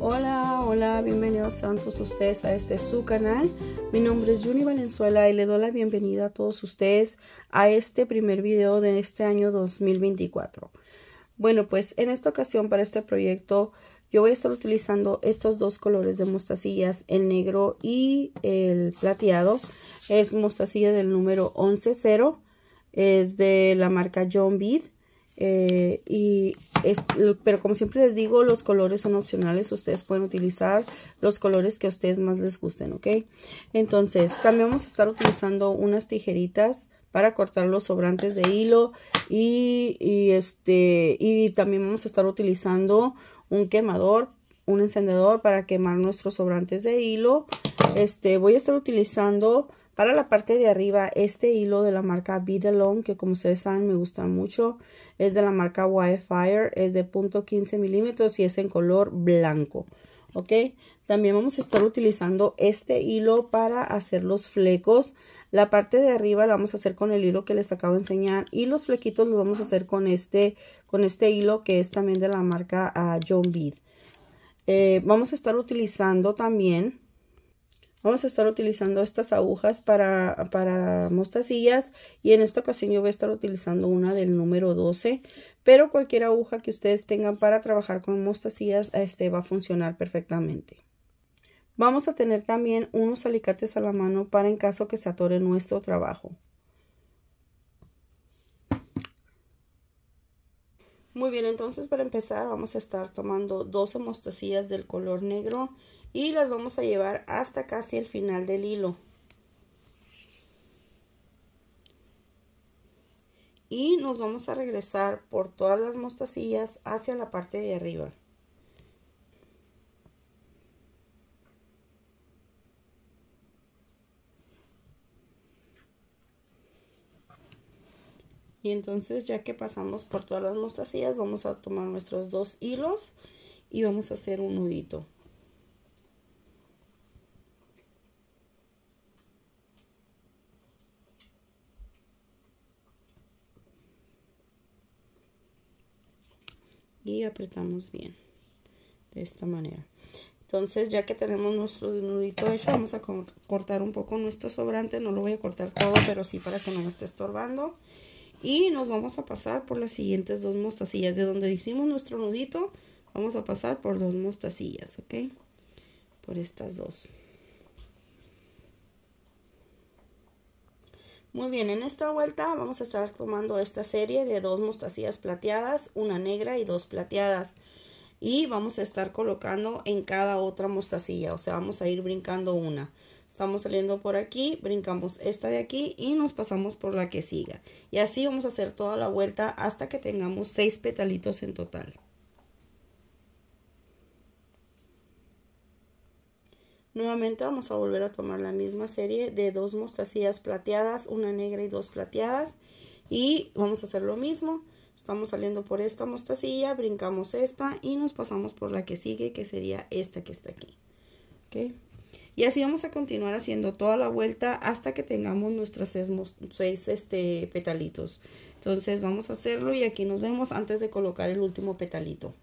Hola, hola, bienvenidos a todos ustedes a este su canal. Mi nombre es Juni Valenzuela y le doy la bienvenida a todos ustedes a este primer video de este año 2024. Bueno, pues en esta ocasión para este proyecto yo voy a estar utilizando estos dos colores de mostacillas, el negro y el plateado. Es mostacilla del número 110, es de la marca John Bead. Eh, y pero como siempre les digo, los colores son opcionales. Ustedes pueden utilizar los colores que a ustedes más les gusten, ¿ok? Entonces, también vamos a estar utilizando unas tijeritas para cortar los sobrantes de hilo. Y, y este, y también vamos a estar utilizando un quemador, un encendedor para quemar nuestros sobrantes de hilo. Este, voy a estar utilizando para la parte de arriba, este hilo de la marca Bead Alone, que como ustedes saben me gusta mucho, es de la marca Wildfire, es de .15 milímetros y es en color blanco. ¿Ok? También vamos a estar utilizando este hilo para hacer los flecos. La parte de arriba la vamos a hacer con el hilo que les acabo de enseñar y los flequitos los vamos a hacer con este, con este hilo que es también de la marca ah, John Bead. Eh, vamos a estar utilizando también Vamos a estar utilizando estas agujas para, mostacillas y en esta ocasión yo voy a estar utilizando una del número 12, pero cualquier aguja que ustedes tengan para trabajar con mostacillas este, va a funcionar perfectamente. Vamos a tener también unos alicates a la mano para en caso que se atore nuestro trabajo. Muy bien, entonces para empezar vamos a estar tomando 12 mostacillas del color negro y las vamos a llevar hasta casi el final del hilo. Y nos vamos a regresar por todas las mostacillas hacia la parte de arriba. Y entonces ya que pasamos por todas las mostacillas, vamos a tomar nuestros dos hilos y vamos a hacer un nudito. y apretamos bien de esta manera entonces ya que tenemos nuestro nudito hecho vamos a cortar un poco nuestro sobrante no lo voy a cortar todo pero sí para que no me esté estorbando y nos vamos a pasar por las siguientes dos mostacillas de donde hicimos nuestro nudito vamos a pasar por dos mostacillas ok por estas dos Muy bien, en esta vuelta vamos a estar tomando esta serie de dos mostacillas plateadas, una negra y dos plateadas. Y vamos a estar colocando en cada otra mostacilla, o sea, vamos a ir brincando una. Estamos saliendo por aquí, brincamos esta de aquí y nos pasamos por la que siga. Y así vamos a hacer toda la vuelta hasta que tengamos seis petalitos en total. Nuevamente vamos a volver a tomar la misma serie de dos mostacillas plateadas, una negra y dos plateadas. Y vamos a hacer lo mismo. Estamos saliendo por esta mostacilla, brincamos esta y nos pasamos por la que sigue, que sería esta que está aquí. Y así vamos a continuar haciendo toda la vuelta hasta que tengamos nuestros seis, este, petalitos. Entonces vamos a hacerlo y aquí nos vemos antes de colocar el último petalito.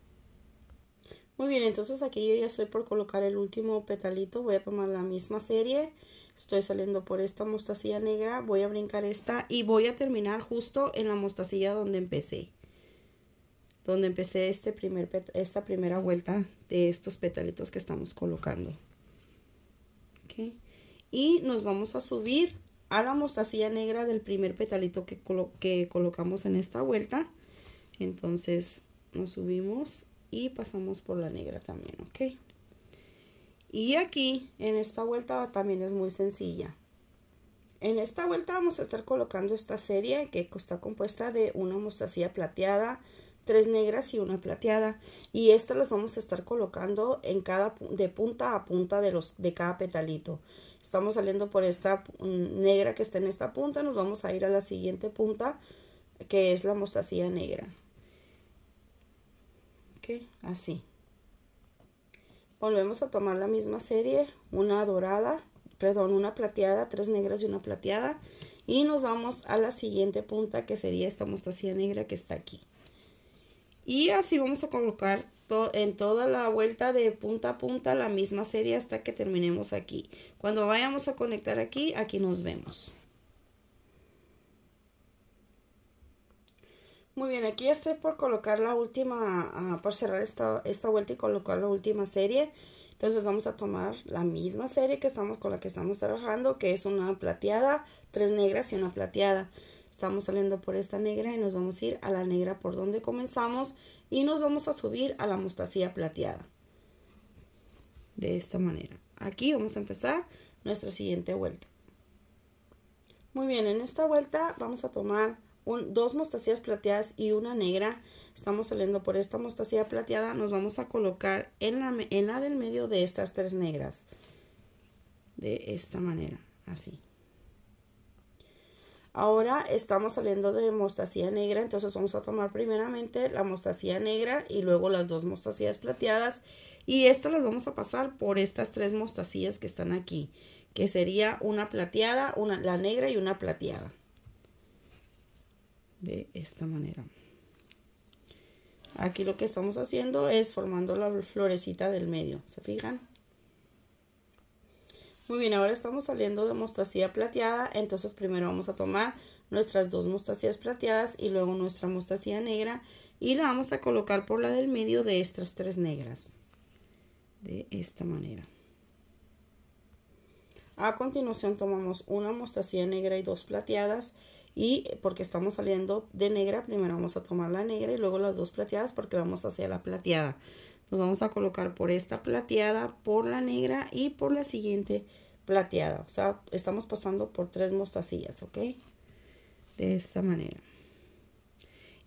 Muy bien, entonces aquí yo ya estoy por colocar el último petalito. Voy a tomar la misma serie. Estoy saliendo por esta mostacilla negra. Voy a brincar esta y voy a terminar justo en la mostacilla donde empecé. Donde empecé este primer esta primera vuelta de estos petalitos que estamos colocando. Y nos vamos a subir a la mostacilla negra del primer petalito que, que colocamos en esta vuelta. Entonces nos subimos y pasamos por la negra también, ok. Y aquí, en esta vuelta también es muy sencilla. En esta vuelta vamos a estar colocando esta serie que está compuesta de una mostacilla plateada, tres negras y una plateada. Y estas las vamos a estar colocando en cada, de punta a punta de, los, de cada petalito. Estamos saliendo por esta negra que está en esta punta, nos vamos a ir a la siguiente punta que es la mostacilla negra así volvemos a tomar la misma serie una dorada perdón una plateada tres negras y una plateada y nos vamos a la siguiente punta que sería esta mostacilla negra que está aquí y así vamos a colocar en toda la vuelta de punta a punta la misma serie hasta que terminemos aquí cuando vayamos a conectar aquí aquí nos vemos Muy bien, aquí estoy por colocar la última, ah, por cerrar esta, esta vuelta y colocar la última serie. Entonces vamos a tomar la misma serie que estamos con la que estamos trabajando, que es una plateada, tres negras y una plateada. Estamos saliendo por esta negra y nos vamos a ir a la negra por donde comenzamos y nos vamos a subir a la mostacilla plateada. De esta manera. Aquí vamos a empezar nuestra siguiente vuelta. Muy bien, en esta vuelta vamos a tomar dos mostacillas plateadas y una negra. Estamos saliendo por esta mostacilla plateada. Nos vamos a colocar en la, en la del medio de estas tres negras. De esta manera, así. Ahora estamos saliendo de mostacilla negra, entonces vamos a tomar primeramente la mostacilla negra y luego las dos mostacillas plateadas. Y estas las vamos a pasar por estas tres mostacillas que están aquí, que sería una plateada, una, la negra y una plateada de esta manera aquí lo que estamos haciendo es formando la florecita del medio se fijan muy bien ahora estamos saliendo de mostacilla plateada entonces primero vamos a tomar nuestras dos mostacillas plateadas y luego nuestra mostacilla negra y la vamos a colocar por la del medio de estas tres negras de esta manera a continuación tomamos una mostacilla negra y dos plateadas y eh, porque estamos saliendo de negra, primero vamos a tomar la negra y luego las dos plateadas porque vamos hacia la plateada. Nos vamos a colocar por esta plateada, por la negra y por la siguiente plateada. O sea, estamos pasando por tres mostacillas, ¿ok? De esta manera.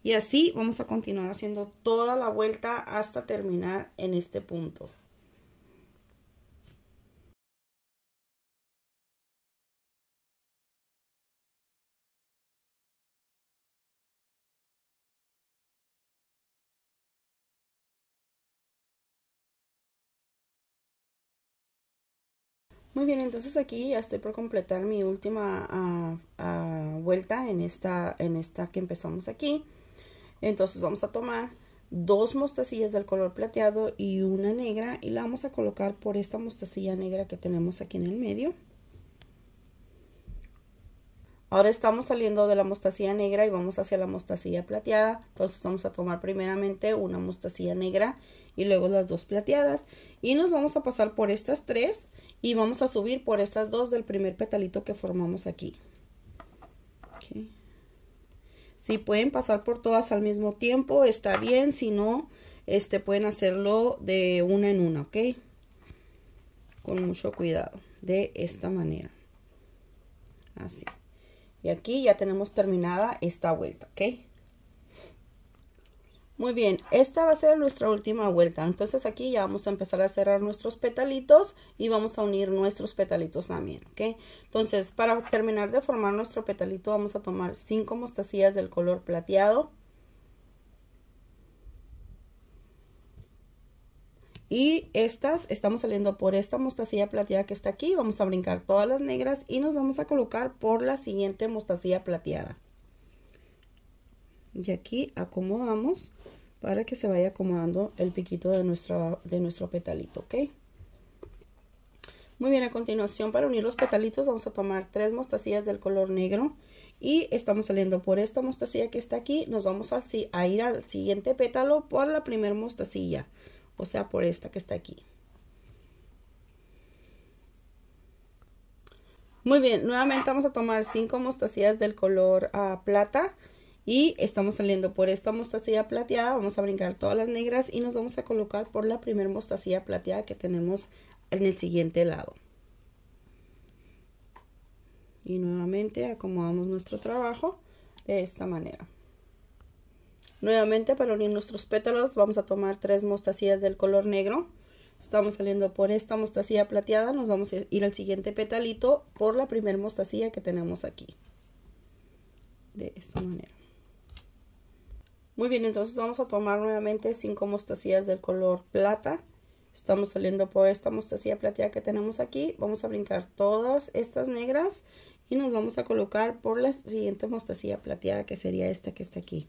Y así vamos a continuar haciendo toda la vuelta hasta terminar en este punto. Muy bien, entonces aquí ya estoy por completar mi última ah, ah, vuelta en esta, en esta que empezamos aquí. Entonces vamos a tomar dos mostacillas del color plateado y una negra y la vamos a colocar por esta mostacilla negra que tenemos aquí en el medio. Ahora estamos saliendo de la mostacilla negra y vamos hacia la mostacilla plateada. Entonces vamos a tomar primeramente una mostacilla negra y luego las dos plateadas. Y nos vamos a pasar por estas tres y vamos a subir por estas dos del primer petalito que formamos aquí. Si pueden pasar por todas al mismo tiempo, está bien. Si no, este, pueden hacerlo de una en una, ¿ok? Con mucho cuidado, de esta manera. Así. Y aquí ya tenemos terminada esta vuelta, ¿ok? Muy bien, esta va a ser nuestra última vuelta. Entonces aquí ya vamos a empezar a cerrar nuestros petalitos y vamos a unir nuestros petalitos también, ¿ok? Entonces, para terminar de formar nuestro petalito, vamos a tomar cinco mostacillas del color plateado. Y estas, estamos saliendo por esta mostacilla plateada que está aquí. Vamos a brincar todas las negras y nos vamos a colocar por la siguiente mostacilla plateada y aquí acomodamos para que se vaya acomodando el piquito de, de nuestro petalito, ¿ok? Muy bien, a continuación para unir los petalitos vamos a tomar tres mostacillas del color negro y estamos saliendo por esta mostacilla que está aquí, nos vamos a, a ir al siguiente pétalo por la primer mostacilla, o sea por esta que está aquí. Muy bien, nuevamente vamos a tomar cinco mostacillas del color ah, plata y estamos saliendo por esta mostacilla plateada, vamos a brincar todas las negras y nos vamos a colocar por la primera mostacilla plateada que tenemos en el siguiente lado. Y nuevamente acomodamos nuestro trabajo de esta manera. Nuevamente para unir nuestros pétalos vamos a tomar tres mostacillas del color negro. Estamos saliendo por esta mostacilla plateada, nos vamos a ir al siguiente petalito por la primera mostacilla que tenemos aquí. De esta manera. Muy bien, entonces vamos a tomar nuevamente cinco mostacillas del color plata. Estamos saliendo por esta mostacilla plateada que tenemos aquí. Vamos a brincar todas estas negras y nos vamos a colocar por la siguiente mostacilla plateada que sería esta que está aquí.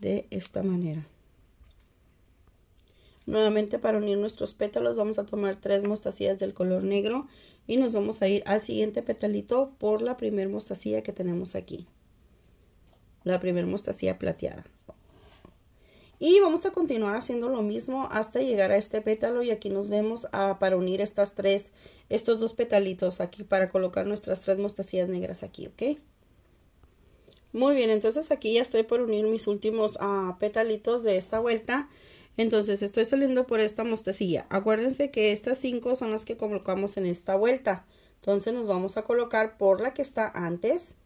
De esta manera. Nuevamente para unir nuestros pétalos vamos a tomar tres mostacillas del color negro y nos vamos a ir al siguiente petalito por la primer mostacilla que tenemos aquí la primera mostacilla plateada. Y vamos a continuar haciendo lo mismo hasta llegar a este pétalo y aquí nos vemos a, para unir estas tres, estos dos petalitos aquí para colocar nuestras tres mostacillas negras aquí, ¿ok? Muy bien, entonces aquí ya estoy por unir mis últimos ah, petalitos de esta vuelta. Entonces estoy saliendo por esta mostacilla. Acuérdense que estas cinco son las que colocamos en esta vuelta. Entonces nos vamos a colocar por la que está antes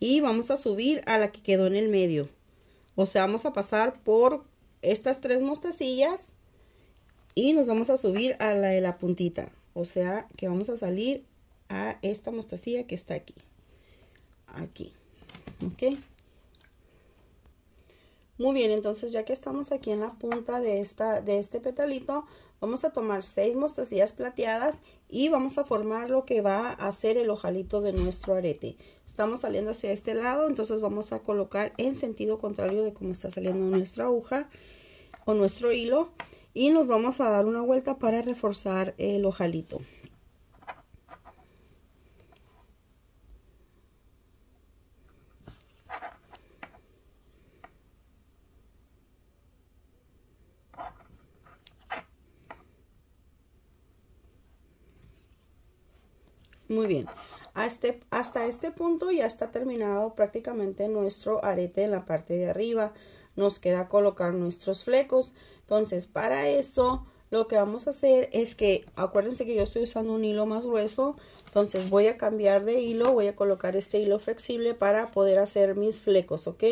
y vamos a subir a la que quedó en el medio. O sea, vamos a pasar por estas tres mostacillas y nos vamos a subir a la de la puntita. O sea, que vamos a salir a esta mostacilla que está aquí. Aquí. ¿Ok? Muy bien, entonces ya que estamos aquí en la punta de, esta, de este petalito, vamos a tomar seis mostacillas plateadas y vamos a formar lo que va a ser el ojalito de nuestro arete. Estamos saliendo hacia este lado, entonces vamos a colocar en sentido contrario de cómo está saliendo nuestra aguja o nuestro hilo y nos vamos a dar una vuelta para reforzar el ojalito. Muy bien. Este, hasta este punto ya está terminado prácticamente nuestro arete en la parte de arriba. Nos queda colocar nuestros flecos. Entonces, para eso lo que vamos a hacer es que, acuérdense que yo estoy usando un hilo más grueso. Entonces voy a cambiar de hilo, voy a colocar este hilo flexible para poder hacer mis flecos, ¿ok?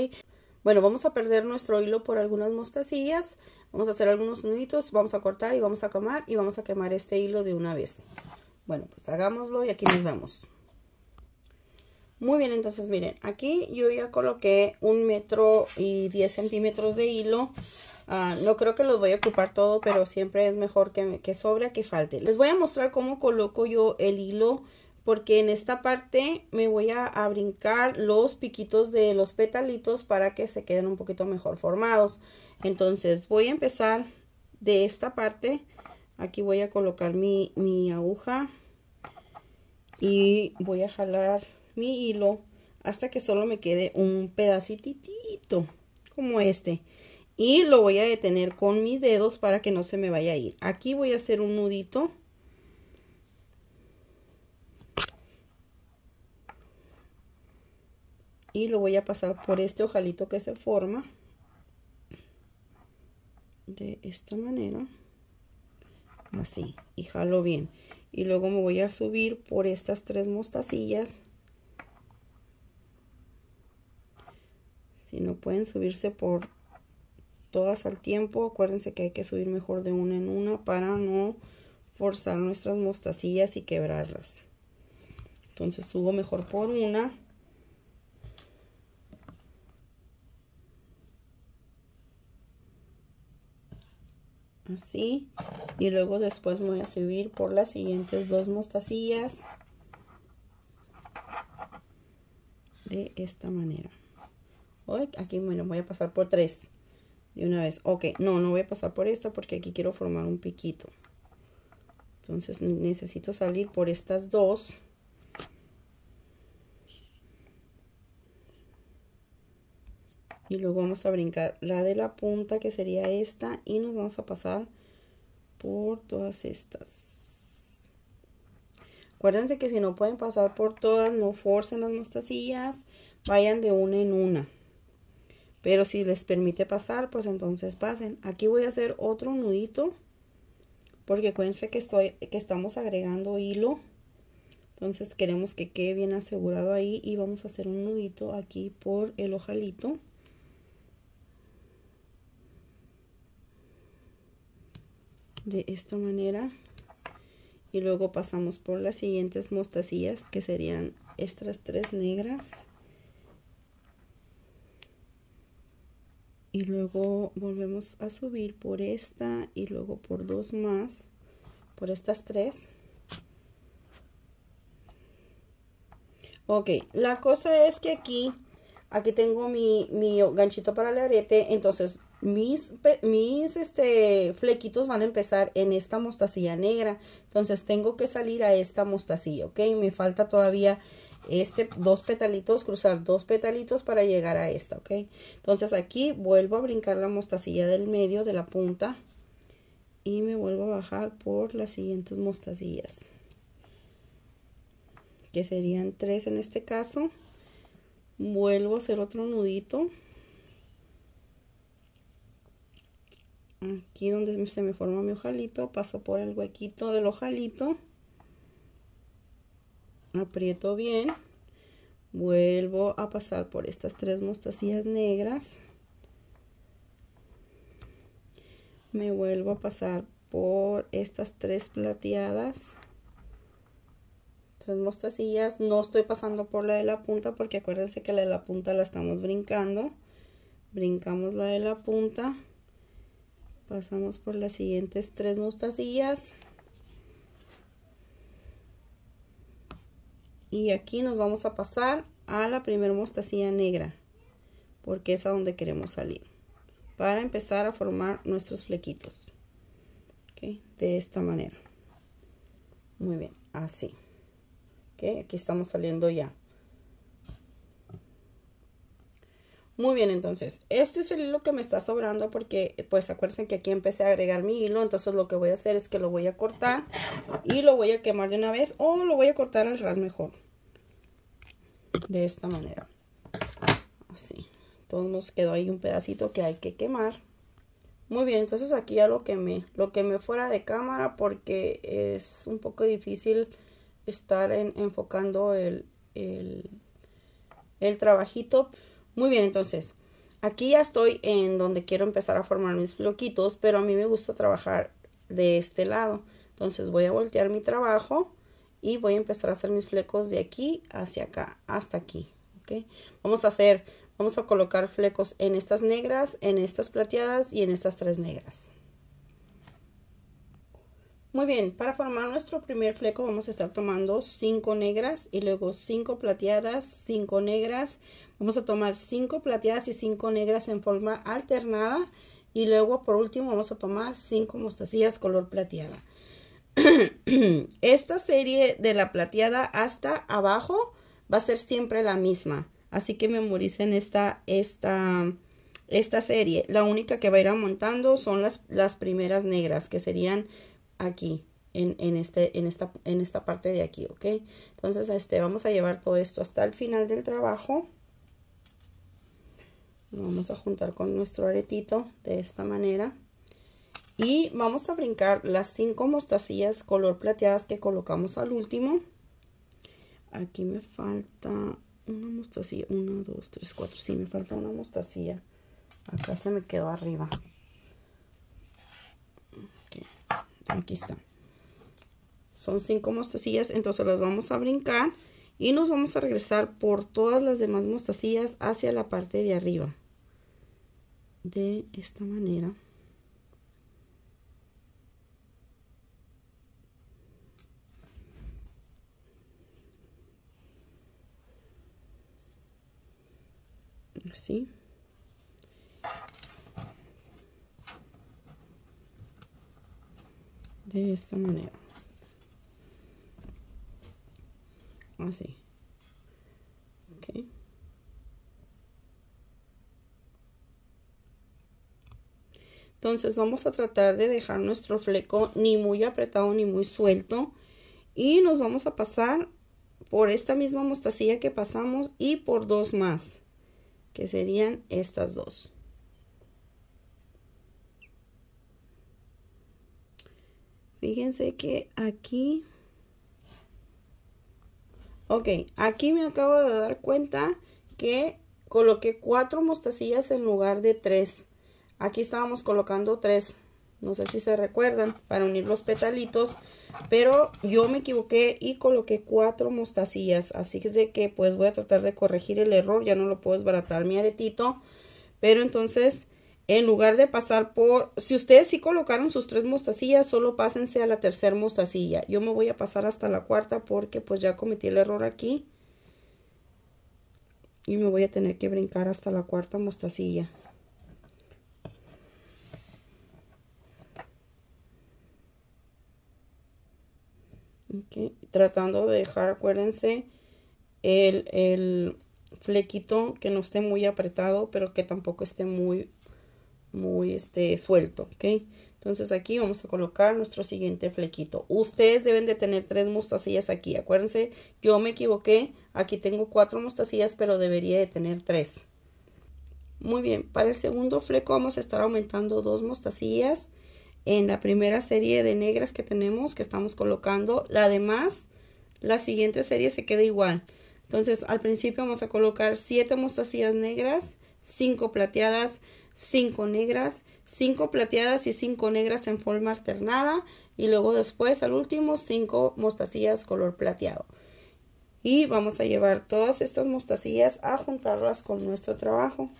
Bueno, vamos a perder nuestro hilo por algunas mostacillas. Vamos a hacer algunos nuditos, vamos a cortar y vamos a quemar y vamos a quemar este hilo de una vez. Bueno, pues hagámoslo y aquí nos vemos. Muy bien, entonces miren, aquí yo ya coloqué un metro y diez centímetros de hilo. Ah, no creo que los voy a ocupar todo, pero siempre es mejor que, que sobre que falte. Les voy a mostrar cómo coloco yo el hilo, porque en esta parte me voy a, a brincar los piquitos de los petalitos para que se queden un poquito mejor formados. Entonces voy a empezar de esta parte aquí voy a colocar mi, aguja y voy a jalar mi hilo hasta que solo me quede un pedacitito como este y lo voy a detener con mis dedos para que no se me vaya a ir aquí voy a hacer un nudito y lo voy a pasar por este ojalito que se forma de esta manera así y jalo bien y luego me voy a subir por estas tres mostacillas si no pueden subirse por todas al tiempo acuérdense que hay que subir mejor de una en una para no forzar nuestras mostacillas y quebrarlas entonces subo mejor por una así y luego después voy a subir por las siguientes dos mostacillas de esta manera aquí bueno voy a pasar por tres de una vez ok no no voy a pasar por esta porque aquí quiero formar un piquito entonces necesito salir por estas dos y luego vamos a brincar la de la punta que sería esta y nos vamos a pasar por todas estas acuérdense que si no pueden pasar por todas no forcen las mostacillas vayan de una en una pero si les permite pasar pues entonces pasen aquí voy a hacer otro nudito porque acuérdense que estoy que estamos agregando hilo entonces queremos que quede bien asegurado ahí y vamos a hacer un nudito aquí por el ojalito de esta manera y luego pasamos por las siguientes mostacillas que serían estas tres negras y luego volvemos a subir por esta y luego por dos más por estas tres ok la cosa es que aquí aquí tengo mi, mi ganchito para el arete entonces mis, mis este, flequitos van a empezar en esta mostacilla negra. Entonces tengo que salir a esta mostacilla, ¿ok? Me falta todavía este dos petalitos, cruzar dos petalitos para llegar a esta, ¿ok? Entonces aquí vuelvo a brincar la mostacilla del medio de la punta y me vuelvo a bajar por las siguientes mostacillas. Que serían tres en este caso. Vuelvo a hacer otro nudito. aquí donde se me formó mi ojalito, paso por el huequito del ojalito, aprieto bien, vuelvo a pasar por estas tres mostacillas negras, me vuelvo a pasar por estas tres plateadas, tres mostacillas, no estoy pasando por la de la punta porque acuérdense que la de la punta la estamos brincando, brincamos la de la punta, pasamos por las siguientes tres mostacillas y aquí nos vamos a pasar a la primera mostacilla negra porque es a donde queremos salir para empezar a formar nuestros flequitos de esta manera muy bien así aquí estamos saliendo ya Muy bien, entonces, este es el hilo que me está sobrando porque, pues, acuérdense que aquí empecé a agregar mi hilo. Entonces, lo que voy a hacer es que lo voy a cortar y lo voy a quemar de una vez o lo voy a cortar al ras mejor. De esta manera. Así. Entonces, nos quedó ahí un pedacito que hay que quemar. Muy bien, entonces aquí ya lo quemé. Lo quemé fuera de cámara porque es un poco difícil estar enfocando el, el trabajito. Muy bien, entonces, aquí ya estoy en donde quiero empezar a formar mis floquitos, pero a mí me gusta trabajar de este lado. Entonces voy a voltear mi trabajo y voy a empezar a hacer mis flecos de aquí hacia acá, hasta aquí. Vamos a hacer, vamos a colocar flecos en estas negras, en estas plateadas y en estas tres negras. Muy bien, para formar nuestro primer fleco vamos a estar tomando cinco negras y luego cinco plateadas, cinco negras, Vamos a tomar cinco plateadas y cinco negras en forma alternada. Y luego por último vamos a tomar cinco mostacillas color plateada. Esta serie de la plateada hasta abajo va a ser siempre la misma. Así que memoricen esta, esta, esta serie. La única que va a ir montando son las, las primeras negras que serían aquí. En, este, en, esta, en esta parte de aquí, ¿ok? Entonces, este, vamos a llevar todo esto hasta el final del trabajo lo vamos a juntar con nuestro aretito de esta manera y vamos a brincar las cinco mostacillas color plateadas que colocamos al último aquí me falta una mostacilla una, dos, tres, cuatro, sí, me falta una mostacilla acá se me quedó arriba aquí está son cinco mostacillas entonces las vamos a brincar y nos vamos a regresar por todas las demás mostacillas hacia la parte de arriba de esta manera así de esta manera así. Ah, Entonces vamos a tratar de dejar nuestro fleco ni muy apretado ni muy suelto. Y nos vamos a pasar por esta misma mostacilla que pasamos y por dos más, que serían estas dos. Fíjense que aquí Ok, aquí me acabo de dar cuenta que coloqué cuatro mostacillas en lugar de tres. Aquí estábamos colocando tres. No sé si se recuerdan para unir los petalitos. Pero yo me equivoqué y coloqué cuatro mostacillas. Así es de que pues voy a tratar de corregir el error. Ya no lo puedo desbaratar mi aretito. Pero entonces en lugar de pasar por, si ustedes sí colocaron sus tres mostacillas, solo pásense a la tercera mostacilla. Yo me voy a pasar hasta la cuarta porque pues ya cometí el error aquí. Y me voy a tener que brincar hasta la cuarta mostacilla. Tratando de dejar, acuérdense, el, el flequito que no esté muy apretado, pero que tampoco esté muy muy este, suelto, ¿ok? Entonces aquí vamos a colocar nuestro siguiente flequito. Ustedes deben de tener tres mostacillas aquí. Acuérdense, yo me equivoqué. Aquí tengo cuatro mostacillas, pero debería de tener tres. Muy bien, para el segundo fleco vamos a estar aumentando dos mostacillas. En la primera serie de negras que tenemos, que estamos colocando, la demás, la siguiente serie se queda igual. Entonces al principio vamos a colocar siete mostacillas negras, cinco plateadas, cinco negras, cinco plateadas y cinco negras en forma alternada y luego después al último cinco mostacillas color plateado. Y vamos a llevar todas estas mostacillas a juntarlas con nuestro trabajo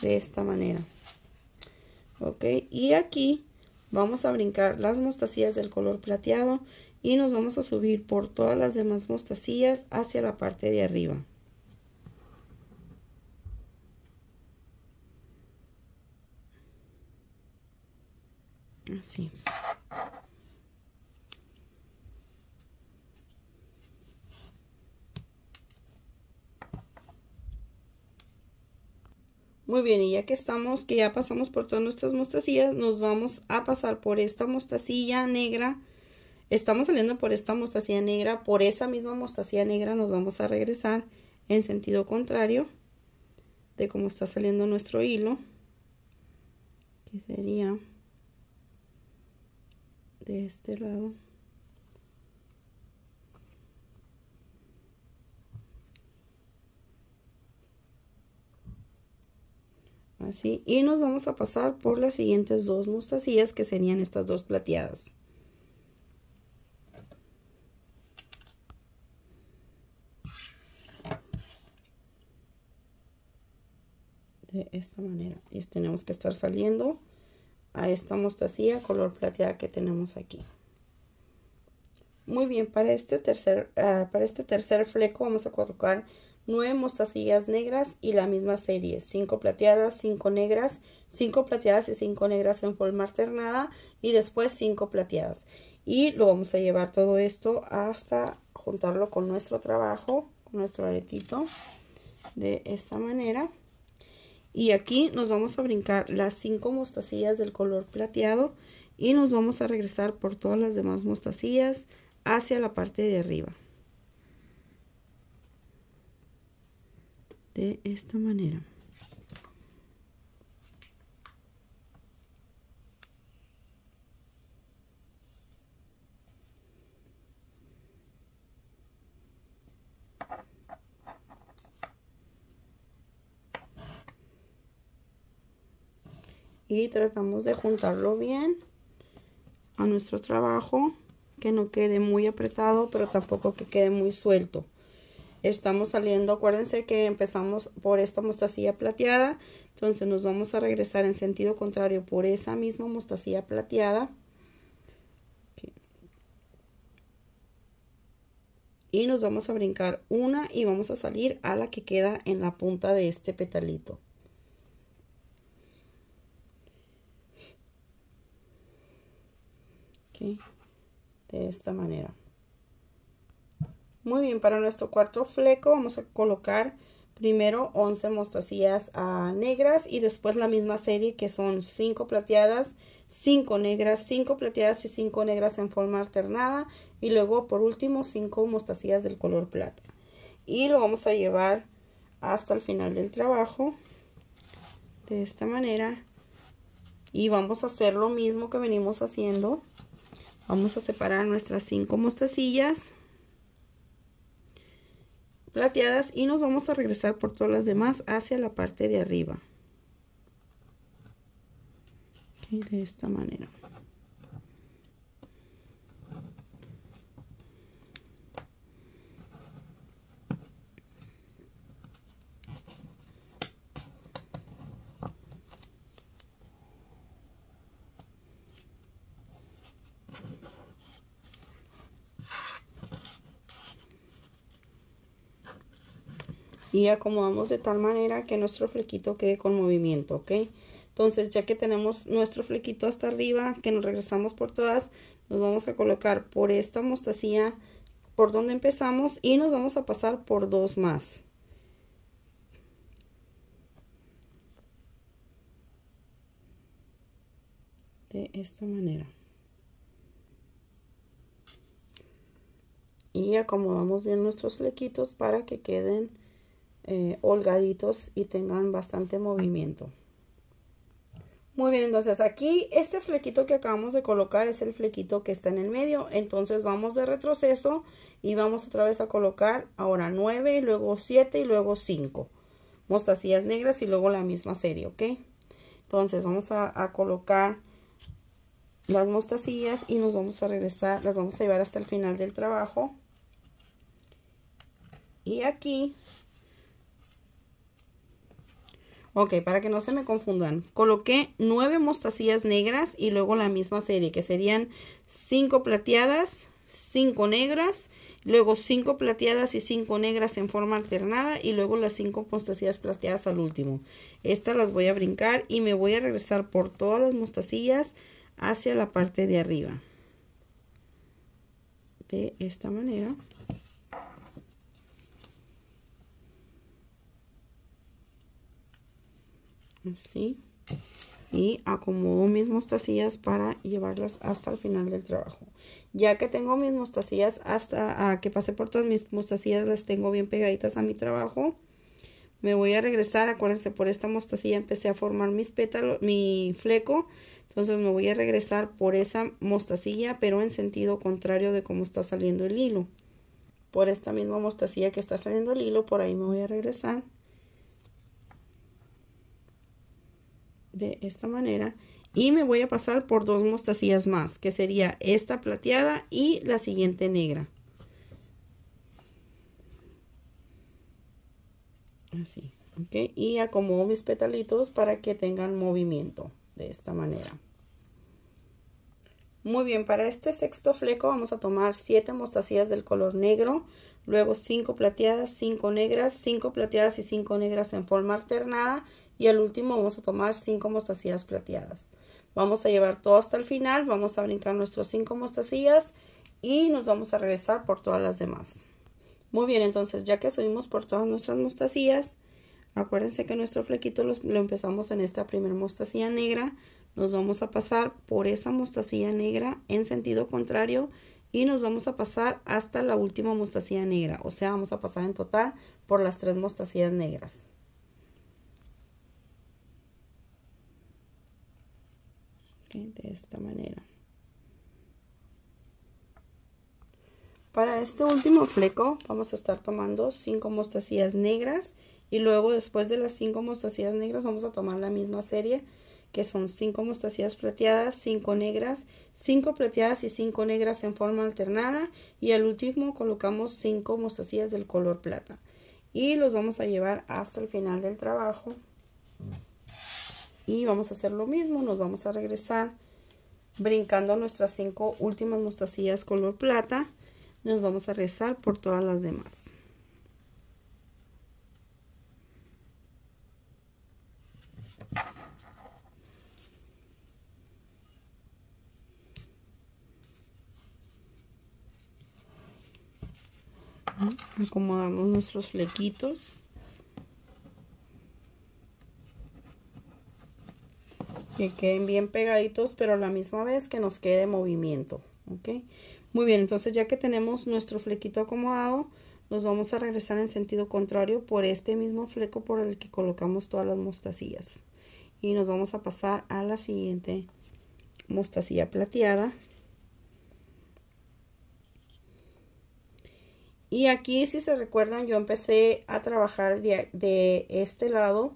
de esta manera. Ok, y aquí vamos a brincar las mostacillas del color plateado y nos vamos a subir por todas las demás mostacillas hacia la parte de arriba. Muy bien, y ya que estamos, que ya pasamos por todas nuestras mostacillas, nos vamos a pasar por esta mostacilla negra. Estamos saliendo por esta mostacilla negra, por esa misma mostacilla negra nos vamos a regresar en sentido contrario de cómo está saliendo nuestro hilo. Que sería de este lado así y nos vamos a pasar por las siguientes dos mostacillas que serían estas dos plateadas de esta manera y tenemos que estar saliendo a esta mostacilla color plateada que tenemos aquí. Muy bien, para este tercer, ah, para este tercer fleco vamos a colocar nueve mostacillas negras y la misma serie, cinco plateadas, cinco negras, cinco plateadas y cinco negras en forma alternada y después cinco plateadas. Y lo vamos a llevar todo esto hasta juntarlo con nuestro trabajo, con nuestro aretito de esta manera y aquí nos vamos a brincar las cinco mostacillas del color plateado y nos vamos a regresar por todas las demás mostacillas hacia la parte de arriba de esta manera y tratamos de juntarlo bien a nuestro trabajo que no quede muy apretado pero tampoco que quede muy suelto estamos saliendo acuérdense que empezamos por esta mostacilla plateada entonces nos vamos a regresar en sentido contrario por esa misma mostacilla plateada y nos vamos a brincar una y vamos a salir a la que queda en la punta de este petalito de esta manera muy bien para nuestro cuarto fleco vamos a colocar primero 11 mostacillas ah, negras y después la misma serie que son 5 plateadas 5 negras 5 plateadas y 5 negras en forma alternada y luego por último 5 mostacillas del color plata y lo vamos a llevar hasta el final del trabajo de esta manera y vamos a hacer lo mismo que venimos haciendo Vamos a separar nuestras cinco mostacillas plateadas y nos vamos a regresar por todas las demás hacia la parte de arriba. de esta manera. y acomodamos de tal manera que nuestro flequito quede con movimiento, ¿ok? Entonces ya que tenemos nuestro flequito hasta arriba, que nos regresamos por todas, nos vamos a colocar por esta mostacilla por donde empezamos y nos vamos a pasar por dos más. De esta manera. Y acomodamos bien nuestros flequitos para que queden eh, holgaditos y tengan bastante movimiento. Muy bien, entonces aquí este flequito que acabamos de colocar es el flequito que está en el medio. Entonces vamos de retroceso y vamos otra vez a colocar ahora 9, y luego 7 y luego 5. Mostacillas negras y luego la misma serie, ¿ok? Entonces vamos a colocar las mostacillas y nos vamos a regresar, las vamos a llevar hasta el final del trabajo. Y aquí Ok, para que no se me confundan, coloqué nueve mostacillas negras y luego la misma serie, que serían cinco plateadas, cinco negras, luego cinco plateadas y cinco negras en forma alternada y luego las cinco mostacillas plateadas al último. Estas las voy a brincar y me voy a regresar por todas las mostacillas hacia la parte de arriba. De esta manera. y acomodo mis mostacillas para llevarlas hasta el final del trabajo. Ya que tengo mis mostacillas hasta que pasé por todas mis mostacillas, las tengo bien pegaditas a mi trabajo. Me voy a regresar, acuérdense, por esta mostacilla empecé a formar mis pétalos, mi fleco. Entonces me voy a regresar por esa mostacilla, pero en sentido contrario de cómo está saliendo el hilo. Por esta misma mostacilla que está saliendo el hilo, por ahí me voy a regresar de esta manera y me voy a pasar por dos mostacillas más que sería esta plateada y la siguiente negra así ok y acomodo mis petalitos para que tengan movimiento de esta manera muy bien para este sexto fleco vamos a tomar 7 mostacillas del color negro luego 5 plateadas 5 negras 5 plateadas y 5 negras en forma alternada y al último vamos a tomar cinco mostacillas plateadas. Vamos a llevar todo hasta el final, vamos a brincar nuestros cinco mostacillas y nos vamos a regresar por todas las demás. Muy bien, entonces ya que subimos por todas nuestras mostacillas, acuérdense que nuestro flequito lo empezamos en esta primera mostacilla negra. Nos vamos a pasar por esa mostacilla negra en sentido contrario y nos vamos a pasar hasta la última mostacilla negra. O sea, vamos a pasar en total por las tres mostacillas negras. de esta manera para este último fleco vamos a estar tomando 5 mostacillas negras y luego después de las 5 mostacillas negras vamos a tomar la misma serie que son 5 mostacillas plateadas, 5 negras, 5 plateadas y 5 negras en forma alternada y al último colocamos 5 mostacillas del color plata y los vamos a llevar hasta el final del trabajo y vamos a hacer lo mismo nos vamos a regresar brincando nuestras cinco últimas mostacillas color plata nos vamos a rezar por todas las demás acomodamos nuestros flequitos que queden bien pegaditos pero a la misma vez que nos quede movimiento ok muy bien entonces ya que tenemos nuestro flequito acomodado nos vamos a regresar en sentido contrario por este mismo fleco por el que colocamos todas las mostacillas y nos vamos a pasar a la siguiente mostacilla plateada y aquí si se recuerdan yo empecé a trabajar de, de este lado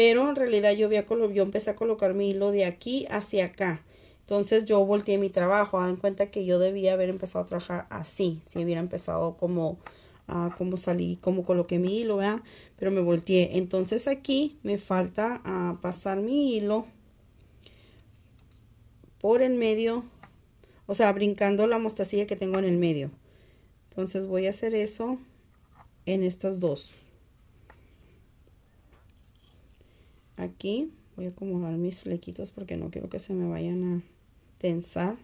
pero en realidad yo, yo empecé a colocar mi hilo de aquí hacia acá. Entonces yo volteé mi trabajo, en cuenta que yo debía haber empezado a trabajar así, si hubiera empezado ah, como, salí, como coloqué mi hilo, ¿verdad? Pero me volteé. Entonces aquí me falta ah, pasar mi hilo por el medio, o sea, brincando la mostacilla que tengo en el medio. Entonces voy a hacer eso en estas dos. aquí voy a acomodar mis flequitos porque no quiero que se me vayan a tensar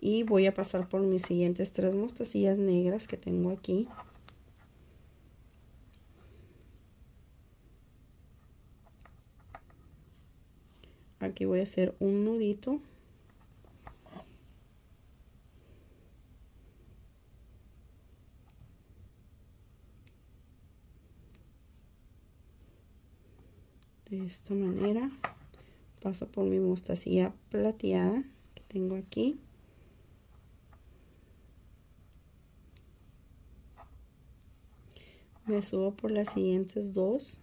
y voy a pasar por mis siguientes tres mostacillas negras que tengo aquí aquí voy a hacer un nudito de esta manera paso por mi mostacilla plateada que tengo aquí me subo por las siguientes dos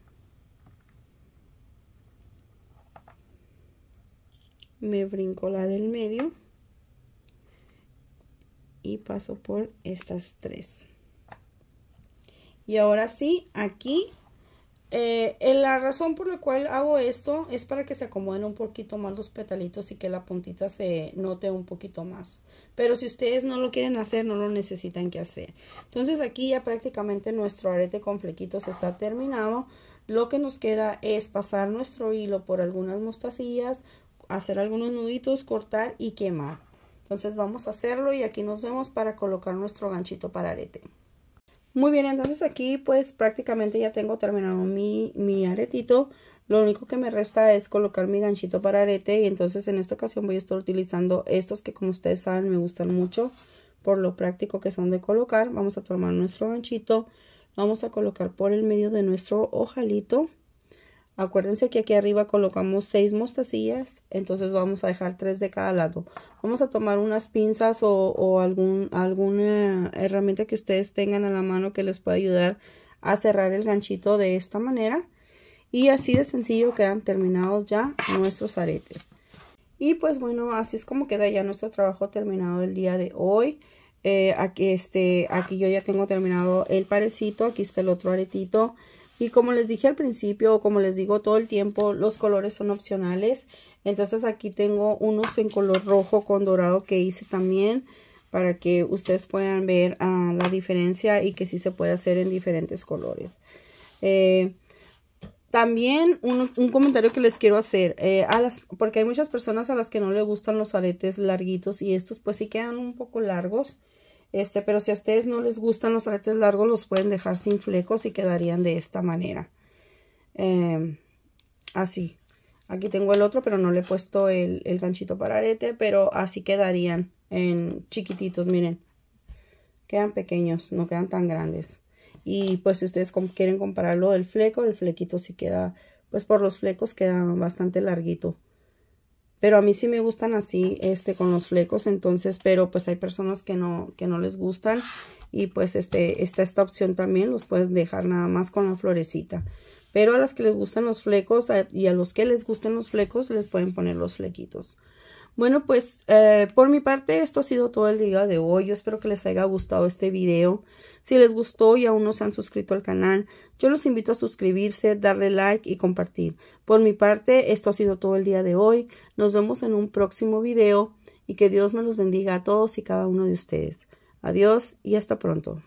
me brinco la del medio y paso por estas tres y ahora sí aquí eh, eh, la razón por la cual hago esto es para que se acomoden un poquito más los petalitos y que la puntita se note un poquito más. Pero si ustedes no lo quieren hacer, no lo necesitan que hacer. Entonces aquí ya prácticamente nuestro arete con flequitos está terminado. Lo que nos queda es pasar nuestro hilo por algunas mostacillas, hacer algunos nuditos, cortar y quemar. Entonces vamos a hacerlo y aquí nos vemos para colocar nuestro ganchito para arete. Muy bien, entonces aquí pues prácticamente ya tengo terminado mi, aretito. Lo único que me resta es colocar mi ganchito para arete y entonces en esta ocasión voy a estar utilizando estos que como ustedes saben me gustan mucho por lo práctico que son de colocar. Vamos a tomar nuestro ganchito, vamos a colocar por el medio de nuestro ojalito Acuérdense que aquí arriba colocamos seis mostacillas, entonces vamos a dejar tres de cada lado. Vamos a tomar unas pinzas o, algún, alguna herramienta que ustedes tengan a la mano que les pueda ayudar a cerrar el ganchito de esta manera. Y así de sencillo quedan terminados ya nuestros aretes. Y pues bueno, así es como queda ya nuestro trabajo terminado el día de hoy. Eh, aquí, este, aquí yo ya tengo terminado el parecito, aquí está el otro aretito. Y como les dije al principio, o como les digo todo el tiempo, los colores son opcionales. Entonces aquí tengo unos en color rojo con dorado que hice también para que ustedes puedan ver ah, la diferencia y que sí se puede hacer en diferentes colores. Eh, también un, comentario que les quiero hacer, eh, a las, porque hay muchas personas a las que no les gustan los aretes larguitos y estos pues sí quedan un poco largos. Este, pero si a ustedes no les gustan los aretes largos, los pueden dejar sin flecos y quedarían de esta manera. Em, así. Aquí tengo el otro, pero no le he puesto el, ganchito para arete, pero así quedarían en chiquititos, miren. Quedan pequeños, no quedan tan grandes. Y pues si ustedes quieren compararlo del fleco, el flequito sí queda, pues por los flecos queda bastante larguito. Pero a mí sí me gustan así, este, con los flecos. Entonces, pero pues hay personas que no, que no les gustan. Y pues este, está esta opción también. Los puedes dejar nada más con la florecita. Pero a las que les gustan los flecos y a los que les gusten los flecos, les pueden poner los flequitos. Bueno, pues eh, por mi parte esto ha sido todo el día de hoy. Yo espero que les haya gustado este video. Si les gustó y aún no se han suscrito al canal, yo los invito a suscribirse, darle like y compartir. Por mi parte, esto ha sido todo el día de hoy. Nos vemos en un próximo video y que Dios me los bendiga a todos y cada uno de ustedes. Adiós y hasta pronto.